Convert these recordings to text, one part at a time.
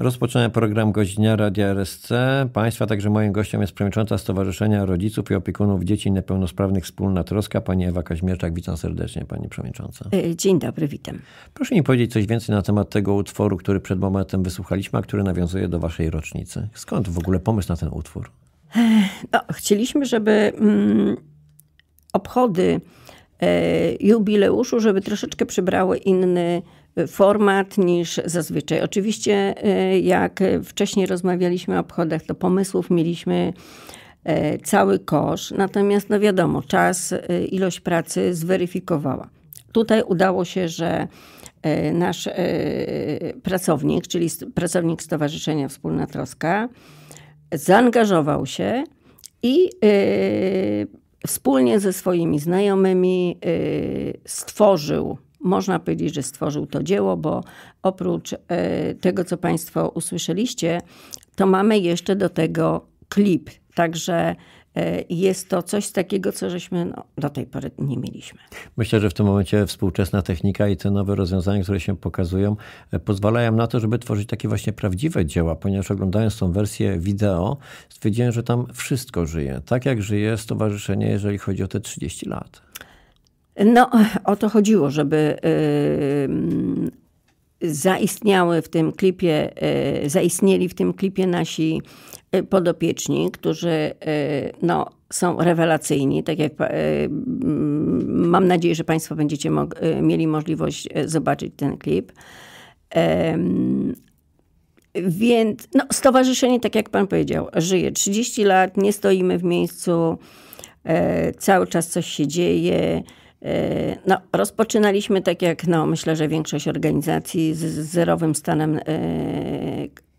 rozpoczynamy program Godzina Radia RSC. Państwa, także moim gościem jest przewodnicząca Stowarzyszenia Rodziców i Opiekunów Dzieci Niepełnosprawnych Wspólna Troska, pani Ewa Kaźmierczak. Witam serdecznie, pani przewodnicząca. E, dzień dobry, witam. Proszę mi powiedzieć coś więcej na temat tego utworu, który przed momentem wysłuchaliśmy, a który nawiązuje do waszej rocznicy. Skąd w ogóle pomysł na ten utwór? E, no, chcieliśmy, żeby mm, obchody e, jubileuszu, żeby troszeczkę przybrały inny format niż zazwyczaj. Oczywiście, e, jak wcześniej rozmawialiśmy o obchodach, to pomysłów mieliśmy e, cały kosz, natomiast no wiadomo, czas, e, ilość pracy zweryfikowała. Tutaj udało się, że nasz pracownik, czyli pracownik Stowarzyszenia Wspólna Troska, zaangażował się i wspólnie ze swoimi znajomymi stworzył można powiedzieć, że stworzył to dzieło, bo oprócz e, tego, co Państwo usłyszeliście, to mamy jeszcze do tego klip. Także e, jest to coś takiego, co żeśmy no, do tej pory nie mieliśmy. Myślę, że w tym momencie współczesna technika i te nowe rozwiązania, które się pokazują, e, pozwalają na to, żeby tworzyć takie właśnie prawdziwe dzieła, ponieważ oglądając tą wersję wideo, stwierdziłem, że tam wszystko żyje. Tak jak żyje Stowarzyszenie, jeżeli chodzi o te 30 lat. No, o to chodziło, żeby y, zaistniały w tym klipie, y, zaistnieli w tym klipie nasi y, podopieczni, którzy no, są rewelacyjni. Tak jak mm, mam nadzieję, że Państwo będziecie mieli możliwość zobaczyć ten klip. Więc no, stowarzyszenie, tak jak Pan powiedział, żyje 30 lat, nie stoimy w miejscu, e, cały czas coś się dzieje E, no, rozpoczynaliśmy tak jak no, myślę, że większość organizacji z zerowym stanem e,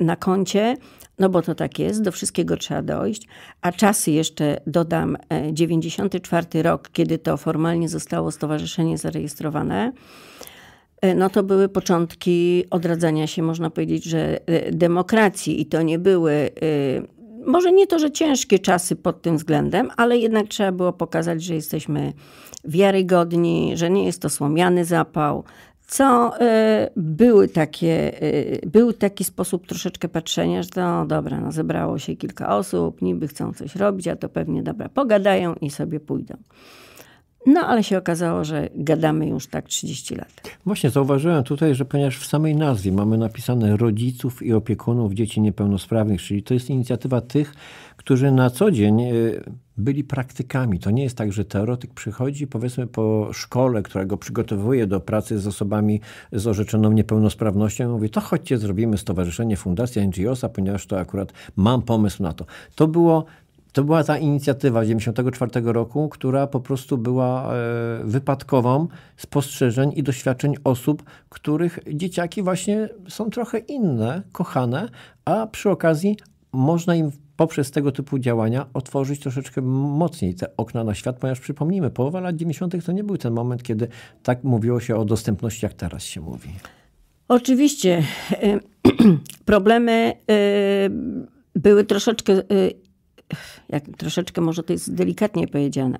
na koncie, no bo to tak jest, do wszystkiego trzeba dojść. A czasy jeszcze dodam 94 e, rok, kiedy to formalnie zostało stowarzyszenie zarejestrowane. No to były początki odradzania się, można powiedzieć, że demokracji i to nie były może nie to, że ciężkie czasy pod tym względem, ale jednak trzeba było pokazać, że jesteśmy wiarygodni, że nie jest to słomiany zapał, co y, były takie, y, był taki sposób troszeczkę patrzenia, że no dobra, no zebrało się kilka osób, niby chcą coś robić, a to pewnie dobra, pogadają i sobie pójdą. No, ale się okazało, że gadamy już tak 30 lat. Właśnie zauważyłem tutaj, że ponieważ w samej nazwie mamy napisane rodziców i opiekunów dzieci niepełnosprawnych, czyli to jest inicjatywa tych, którzy na co dzień e, byli praktykami. To nie jest tak, że teoretyk przychodzi powiedzmy po szkole, która go przygotowuje do pracy z osobami z orzeczoną niepełnosprawnością i mówi, to chodźcie zrobimy stowarzyszenie, fundację, NGOsa, ponieważ to akurat mam pomysł na to. To było to była ta inicjatywa z 1994 roku, która po prostu była e, wypadkową spostrzeżeń i doświadczeń osób, których dzieciaki właśnie są trochę inne, kochane, a przy okazji można im poprzez tego typu działania otworzyć troszeczkę mocniej te okna na świat, ponieważ przypomnijmy, połowa lat 90. to nie był ten moment, kiedy tak mówiło się o dostępności, jak teraz się mówi. Oczywiście. E, problemy e, były troszeczkę jak troszeczkę może to jest delikatnie powiedziane,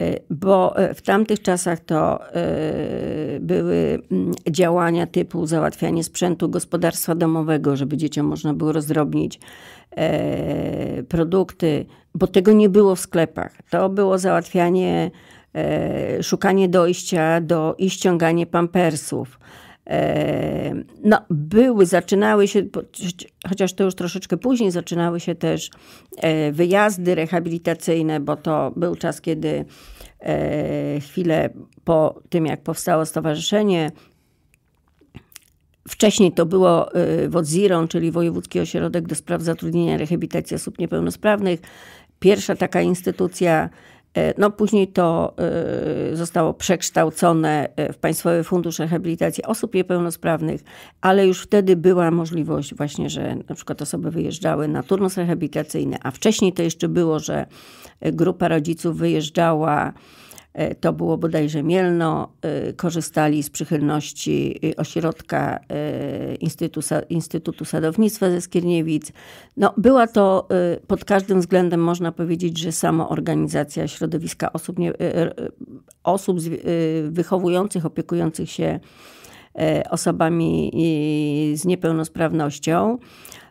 e, bo e, w tamtych czasach to e, były mm, działania typu załatwianie sprzętu gospodarstwa domowego, żeby dzieciom można było rozdrobnić produkty, bo tego nie było w sklepach. To było załatwianie, szukanie dojścia do i ściąganie pampersów no, były, zaczynały się, chociaż to już troszeczkę później, zaczynały się też e, wyjazdy rehabilitacyjne, bo to był czas, kiedy e, chwilę po tym, jak powstało stowarzyszenie, Wcześniej to było e, WODZIRON, czyli Wojewódzki Ośrodek do Spraw Zatrudnienia i Rehabilitacji Osób Niepełnosprawnych. Pierwsza taka instytucja E, no później to e, zostało przekształcone e, w Państwowy Fundusz Rehabilitacji Osób Niepełnosprawnych, ale już wtedy była możliwość właśnie, że na przykład osoby wyjeżdżały na turnus rehabilitacyjny, a wcześniej to jeszcze było, że grupa rodziców wyjeżdżała E, to było bodajże Mielno, e, korzystali z przychylności e, ośrodka Instytutu Sadownictwa ze Skierniewic. No, była to pod każdym względem, można powiedzieć, że samo organizacja środowiska osób, nie, osób wychowujących, opiekujących się osobami z niepełnosprawnością.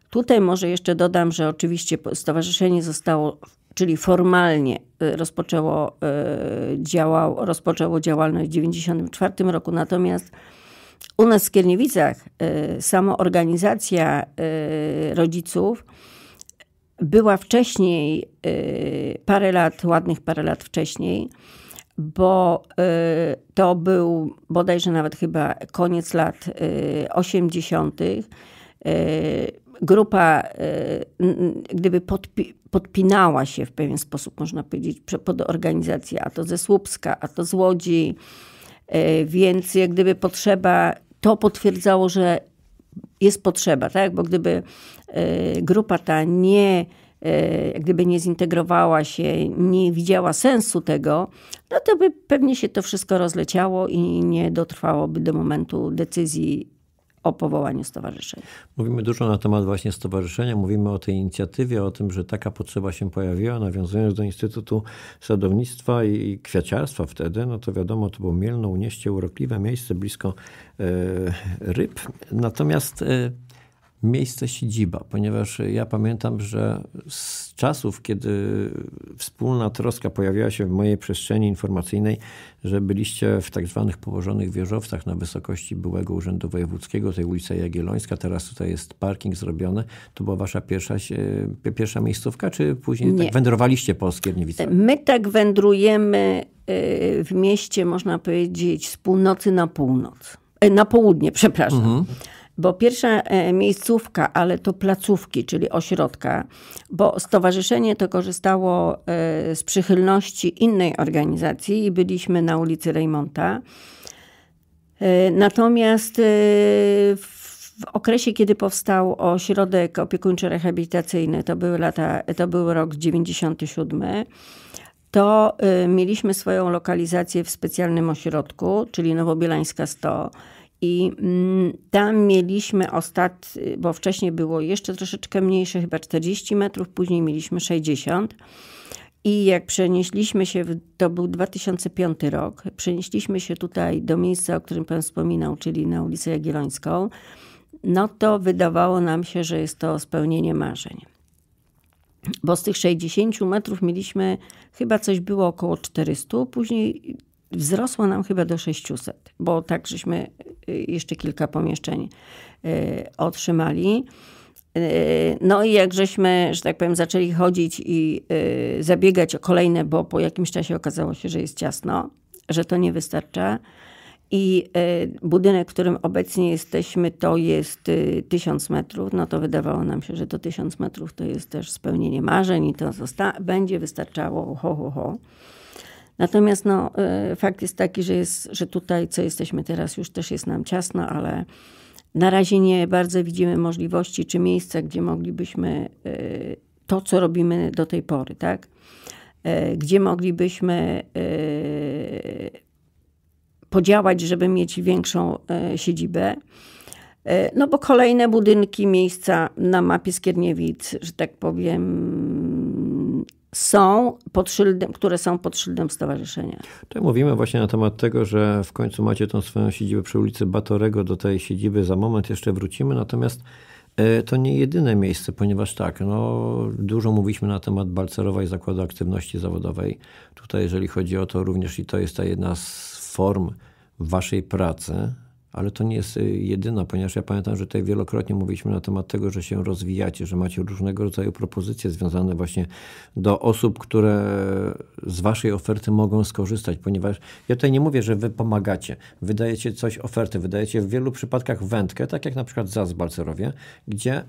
Tutaj może jeszcze dodam, że oczywiście stowarzyszenie zostało czyli formalnie y, rozpoczęło, y, działał, rozpoczęło działalność w 1994 roku. Natomiast u nas w Kierniewicach y, sama organizacja rodziców była wcześniej, parę lat, ładnych parę lat wcześniej, bo to był bodajże nawet chyba koniec lat 80. Grupa, gdyby podpisała, podpinała się w pewien sposób, można powiedzieć, pod organizację, a to ze Słupska, a to z Łodzi. E, więc jak gdyby potrzeba, to potwierdzało, że jest potrzeba, tak? Bo gdyby e, grupa ta nie e, gdyby nie zintegrowała się, nie widziała sensu tego, no to by pewnie się to wszystko rozleciało i nie dotrwałoby do momentu decyzji o powołaniu stowarzyszeń. Mówimy dużo na temat właśnie stowarzyszenia, mówimy o tej inicjatywie, o tym, że taka potrzeba się pojawiła, nawiązując do Instytutu Sadownictwa i Kwiaciarstwa wtedy, no to wiadomo, to było Mielno, Unieście, urokliwe miejsce, blisko e, ryb. Natomiast e, miejsce siedziba, ponieważ ja pamiętam, że z czasów, kiedy wspólna troska pojawiała się w mojej przestrzeni informacyjnej, że byliście w tak zwanych położonych wieżowcach na wysokości byłego Urzędu Wojewódzkiego, tej ulicy Jagiellońska, teraz tutaj jest parking zrobiony, to była wasza pierwsza, pierwsza miejscówka, czy później tak Nie. tak wędrowaliście po Skierniewicach? My tak wędrujemy y, w mieście, można powiedzieć, z północy na północ, e, na południe, przepraszam. Mhm bo pierwsza e, miejscówka, ale to placówki, czyli ośrodka, bo stowarzyszenie to korzystało e, z przychylności innej organizacji i byliśmy na ulicy Reymonta. E, natomiast w okresie, kiedy powstał ośrodek opiekuńczo-rehabilitacyjny, to, były lata, to był rok 97, to mieliśmy swoją lokalizację w specjalnym ośrodku, czyli Nowobielańska 100 i mm, tam mieliśmy ostat, bo wcześniej było jeszcze troszeczkę mniejsze, chyba 40 metrów, później mieliśmy 60. I jak przenieśliśmy się, to był 2005 rok, przenieśliśmy się tutaj do miejsca, o którym Pan wspominał, czyli na ulicę Jagiellońską, no to wydawało nam się, że jest to spełnienie marzeń. Bo z tych 60 metrów mieliśmy, chyba coś było około 400, później Wzrosło nam chyba do 600, bo tak żeśmy y, jeszcze kilka pomieszczeń y, otrzymali. Y, no i jak żeśmy, że tak powiem, zaczęli chodzić i zabiegać o kolejne, bo po jakimś czasie okazało się, że jest ciasno, że to nie wystarcza. I budynek, w którym obecnie jesteśmy, to jest 1000 metrów. No to wydawało nam się, że to 1000 metrów to jest też spełnienie marzeń i to będzie wystarczało. Ho, ho, ho. Natomiast no, e, fakt jest taki, że, jest, że tutaj, co jesteśmy teraz, już też jest nam ciasno, ale na razie nie bardzo widzimy możliwości czy miejsca, gdzie moglibyśmy e, to, co robimy do tej pory, tak? E, gdzie moglibyśmy podziałać, żeby mieć większą siedzibę. No bo kolejne budynki, miejsca na mapie Skierniewic, że tak powiem, są pod szyldem, które są pod szyldem stowarzyszenia. To mówimy właśnie na temat tego, że w końcu macie tą swoją siedzibę przy ulicy Batorego. Do tej siedziby za moment jeszcze wrócimy. Natomiast e, to nie jedyne miejsce, ponieważ tak, no, dużo mówiliśmy na temat Balcerowa i Zakładu Aktywności Zawodowej. Tutaj, jeżeli chodzi o to, również i to jest ta jedna z form waszej pracy, ale to nie jest y, jedyna, ponieważ ja pamiętam, że tutaj wielokrotnie mówiliśmy na temat tego, że się rozwijacie, że macie różnego rodzaju propozycje związane właśnie do osób, które z waszej oferty mogą skorzystać, ponieważ ja tutaj nie mówię, że wy pomagacie, wydajecie coś oferty, wydajecie w wielu przypadkach wędkę, tak jak na przykład Balcerowie, gdzie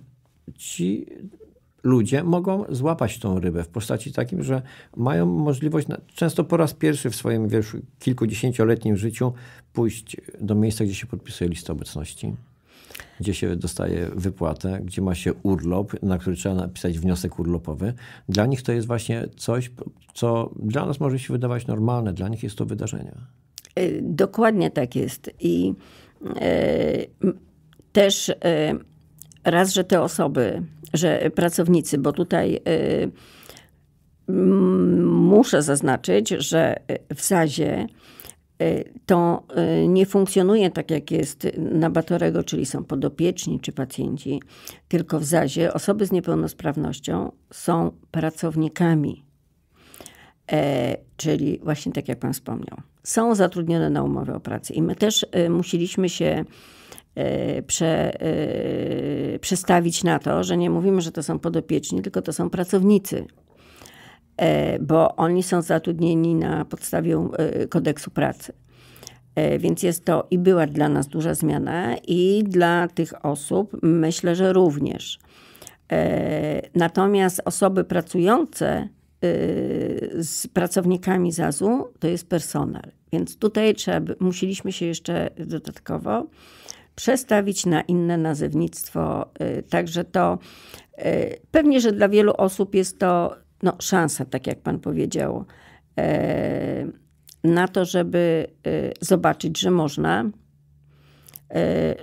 ci ludzie mogą złapać tą rybę w postaci takim, że mają możliwość, często po raz pierwszy w swoim wiesz, kilkudziesięcioletnim życiu, pójść do miejsca, gdzie się podpisuje list obecności gdzie się dostaje wypłatę, gdzie ma się urlop, na który trzeba napisać wniosek urlopowy. Dla nich to jest właśnie coś, co dla nas może się wydawać normalne, dla nich jest to wydarzenie. E, dokładnie tak jest. I e, też e, raz, że te osoby że pracownicy, bo tutaj y, muszę zaznaczyć, że w Zazie y, to y, nie funkcjonuje tak, jak jest na Batorego, czyli są podopieczni czy pacjenci, tylko w Zazie osoby z niepełnosprawnością są pracownikami, e, czyli właśnie tak jak Pan wspomniał. Są zatrudnione na umowę o pracę i my też musieliśmy się Y, prze, y, przestawić na to, że nie mówimy, że to są podopieczni, tylko to są pracownicy e, bo oni są zatrudnieni na podstawie y, kodeksu pracy. E, więc jest to i była dla nas duża zmiana, i dla tych osób myślę, że również. E, natomiast osoby pracujące z pracownikami zaz to jest personel. Więc tutaj trzeba, musieliśmy się jeszcze dodatkowo przestawić na inne nazewnictwo. Y, także to y, pewnie, że dla wielu osób jest to no, szansa, tak jak pan powiedział, y, na to, żeby zobaczyć, że można,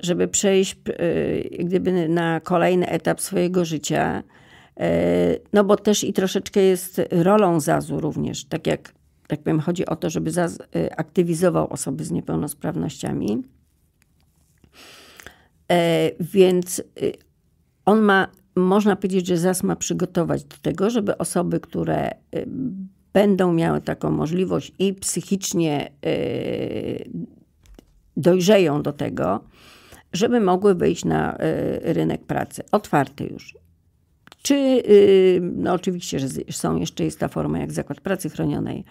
żeby przejść gdyby na kolejny etap swojego życia. No bo też i troszeczkę jest rolą ZAZU również, tak jak tak powiem, chodzi o to, żeby ZAZ aktywizował osoby z niepełnosprawnościami. E, więc y, on ma, można powiedzieć, że ZAS ma przygotować do tego, żeby osoby, które y, będą miały taką możliwość i psychicznie y, dojrzeją do tego, żeby mogły wyjść na rynek pracy, otwarty już. Czy, no oczywiście, że są jeszcze jest ta forma jak zakład pracy chronionej,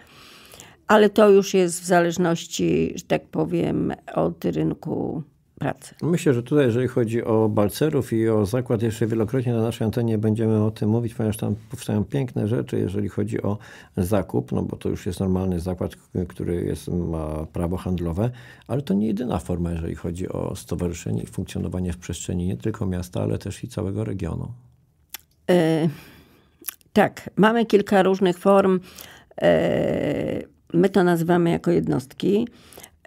ale to już jest w zależności, że tak powiem, od rynku pracy. Myślę, że tutaj, jeżeli chodzi o balcerów i o zakład, jeszcze wielokrotnie na naszej antenie będziemy o tym mówić, ponieważ tam powstają piękne rzeczy, jeżeli chodzi o zakup, no bo to już jest normalny zakład, który jest, ma prawo handlowe, ale to nie jedyna forma, jeżeli chodzi o stowarzyszenie i funkcjonowanie w przestrzeni nie tylko miasta, ale też i całego regionu. E, tak, mamy kilka różnych form. E, my to nazywamy jako jednostki.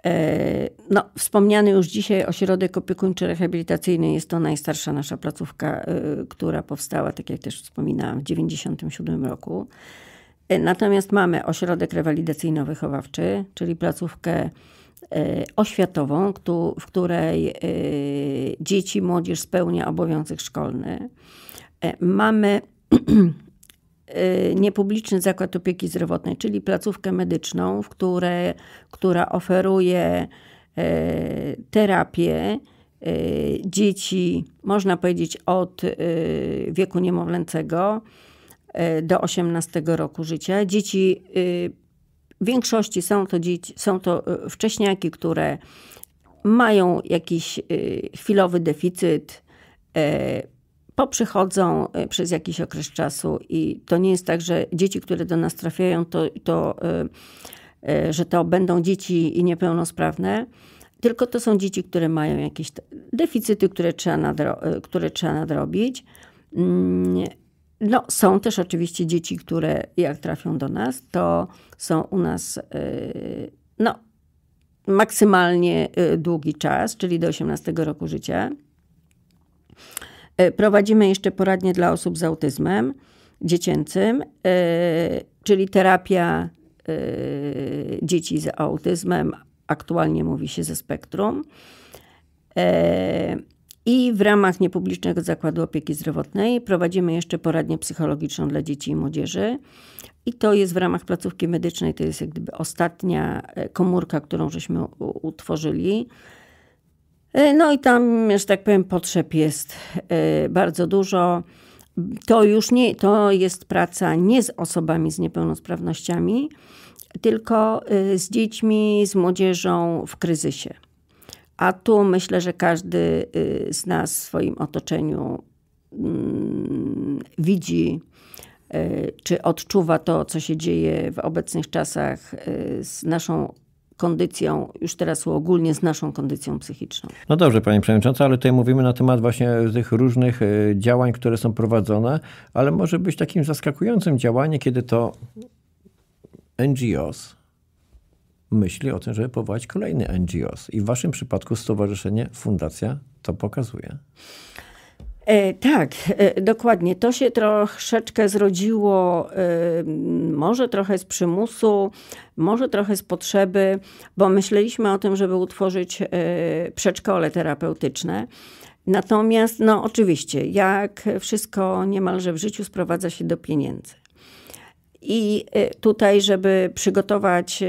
E, no, wspomniany już dzisiaj ośrodek opiekuńczy rehabilitacyjny jest to najstarsza nasza placówka, e, która powstała, tak jak też wspominałam, w 1997 roku. E, natomiast mamy ośrodek rewalidacyjno-wychowawczy, czyli placówkę oświatową, w której dzieci, młodzież spełnia obowiązek szkolny. Mamy Y, niepubliczny zakład opieki zdrowotnej, czyli placówkę medyczną, w które, która oferuje y, terapię y, dzieci, można powiedzieć, od wieku niemowlęcego do 18 roku życia. Dzieci w większości są to, dzieci, są to wcześniaki, które mają jakiś chwilowy deficyt poprzychodzą y, przez jakiś okres czasu i to nie jest tak, że dzieci, które do nas trafiają, to, to y, y, że to będą dzieci niepełnosprawne, tylko to są dzieci, które mają jakieś deficyty, które trzeba, nadro które trzeba nadrobić. Mm, no, są też oczywiście dzieci, które jak trafią do nas, to są u nas no, maksymalnie długi czas, czyli do 18 roku życia. E, prowadzimy jeszcze poradnie dla osób z autyzmem dziecięcym, e, czyli terapia e, dzieci z autyzmem, aktualnie mówi się ze spektrum. I w ramach niepublicznego zakładu opieki zdrowotnej prowadzimy jeszcze poradnię psychologiczną dla dzieci i młodzieży. I to jest w ramach placówki medycznej, to jest jak gdyby ostatnia komórka, którą żeśmy utworzyli. E, no i tam, że tak powiem, potrzeb jest e, bardzo dużo. To już nie, to jest praca nie z osobami z niepełnosprawnościami, tylko e, z dziećmi, z młodzieżą w kryzysie. A tu myślę, że każdy z nas w swoim otoczeniu mm, widzi czy odczuwa to, co się dzieje w obecnych czasach z naszą kondycją, już teraz ogólnie z naszą kondycją psychiczną. No dobrze, Pani Przewodnicząca, ale tutaj mówimy na temat właśnie tych różnych e, działań, które są prowadzone, ale może być takim zaskakującym działanie, kiedy to NGOs myśli o tym, żeby powołać kolejny NGOs. I w Waszym przypadku Stowarzyszenie Fundacja to pokazuje. E, tak, e, dokładnie. To się troszeczkę zrodziło, e, może trochę z przymusu, może trochę z potrzeby, bo myśleliśmy o tym, żeby utworzyć przedszkole terapeutyczne. Natomiast, no oczywiście, jak wszystko niemalże w życiu sprowadza się do pieniędzy. I tutaj, żeby przygotować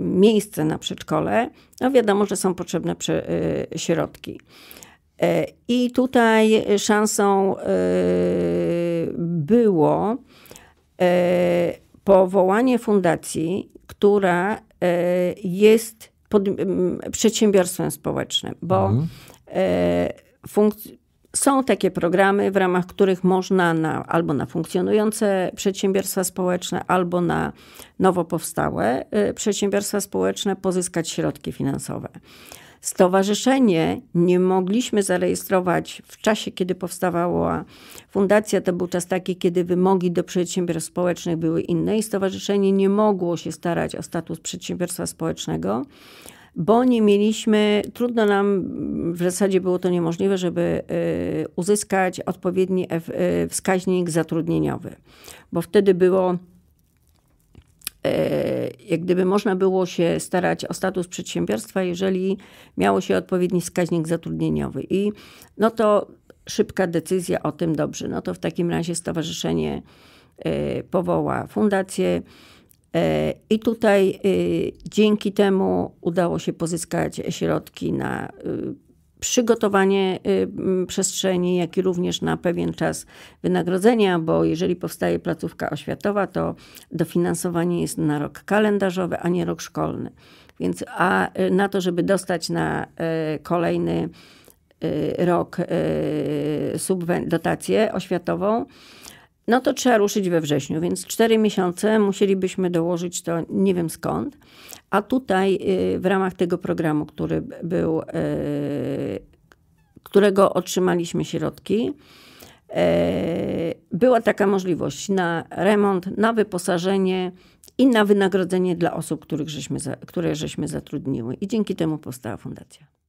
miejsce na przedszkole, no wiadomo, że są potrzebne środki. E, I tutaj szansą e, było e, powołanie fundacji, która jest pod, przedsiębiorstwem społecznym, bo mhm. są takie programy, w ramach których można na, albo na funkcjonujące przedsiębiorstwa społeczne, albo na nowo powstałe przedsiębiorstwa społeczne pozyskać środki finansowe. Stowarzyszenie nie mogliśmy zarejestrować w czasie, kiedy powstawała fundacja. To był czas taki, kiedy wymogi do przedsiębiorstw społecznych były inne i stowarzyszenie nie mogło się starać o status przedsiębiorstwa społecznego bo nie mieliśmy, trudno nam, w zasadzie było to niemożliwe, żeby e, uzyskać odpowiedni e, e, wskaźnik zatrudnieniowy, bo wtedy było E, jak gdyby można było się starać o status przedsiębiorstwa, jeżeli miało się odpowiedni wskaźnik zatrudnieniowy. I no to szybka decyzja o tym, dobrze, no to w takim razie stowarzyszenie e, powoła fundację. E, I tutaj dzięki temu udało się pozyskać środki na przygotowanie y, przestrzeni, jak i również na pewien czas wynagrodzenia, bo jeżeli powstaje placówka oświatowa, to dofinansowanie jest na rok kalendarzowy, a nie rok szkolny. Więc a y, na to, żeby dostać na y, kolejny rok dotację oświatową, no to trzeba ruszyć we wrześniu, więc cztery miesiące musielibyśmy dołożyć to nie wiem skąd, a tutaj y, w ramach tego programu, który był, y, którego otrzymaliśmy środki, y, była taka możliwość na remont, na wyposażenie i na wynagrodzenie dla osób, których żeśmy, które żeśmy zatrudniły. I dzięki temu powstała fundacja.